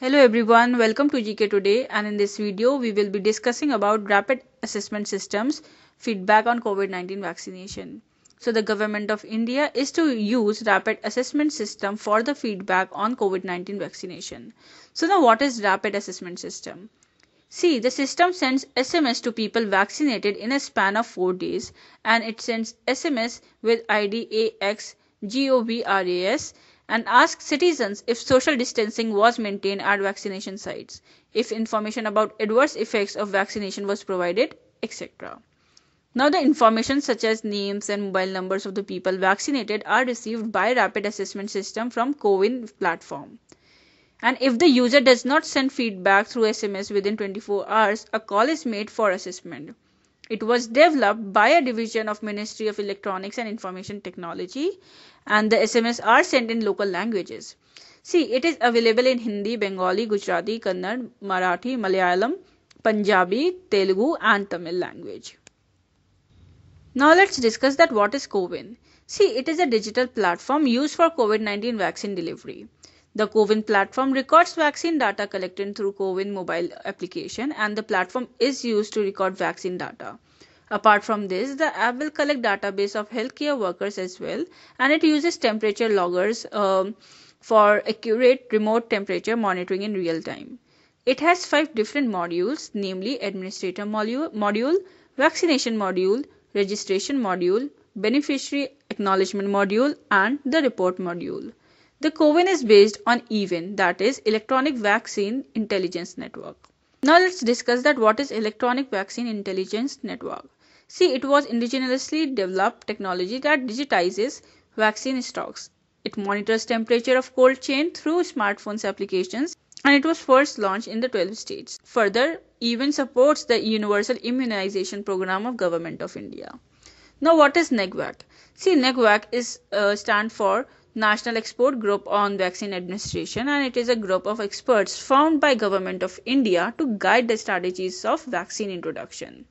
Hello everyone, welcome to GK Today and in this video we will be discussing about rapid assessment systems feedback on COVID-19 vaccination. So the government of India is to use rapid assessment system for the feedback on COVID-19 vaccination. So now what is rapid assessment system? See, the system sends SMS to people vaccinated in a span of 4 days and it sends SMS with ID AX GOVRAS and asked citizens if social distancing was maintained at vaccination sites, if information about adverse effects of vaccination was provided, etc. Now, the information such as names and mobile numbers of the people vaccinated are received by rapid assessment system from COWIN platform. And if the user does not send feedback through SMS within 24 hours, a call is made for assessment. It was developed by a division of Ministry of Electronics and Information Technology and the SMS are sent in local languages. See, it is available in Hindi, Bengali, Gujarati, Kannada, Marathi, Malayalam, Punjabi, Telugu and Tamil language. Now let's discuss that what is COVIN. See, it is a digital platform used for COVID-19 vaccine delivery. The Covin platform records vaccine data collected through Covin mobile application and the platform is used to record vaccine data. Apart from this, the app will collect database of healthcare workers as well and it uses temperature loggers um, for accurate remote temperature monitoring in real time. It has five different modules, namely administrator module, module vaccination module, registration module, beneficiary acknowledgement module and the report module. The Coven is based on EVEN, that is Electronic Vaccine Intelligence Network. Now let's discuss that what is Electronic Vaccine Intelligence Network. See, it was indigenously developed technology that digitizes vaccine stocks. It monitors temperature of cold chain through smartphones applications and it was first launched in the 12 states. Further, even supports the universal immunization program of government of India. Now what is NEGVAC? See NEGVAC is uh, stand for National Expert Group on Vaccine Administration and it is a group of experts formed by Government of India to guide the strategies of vaccine introduction.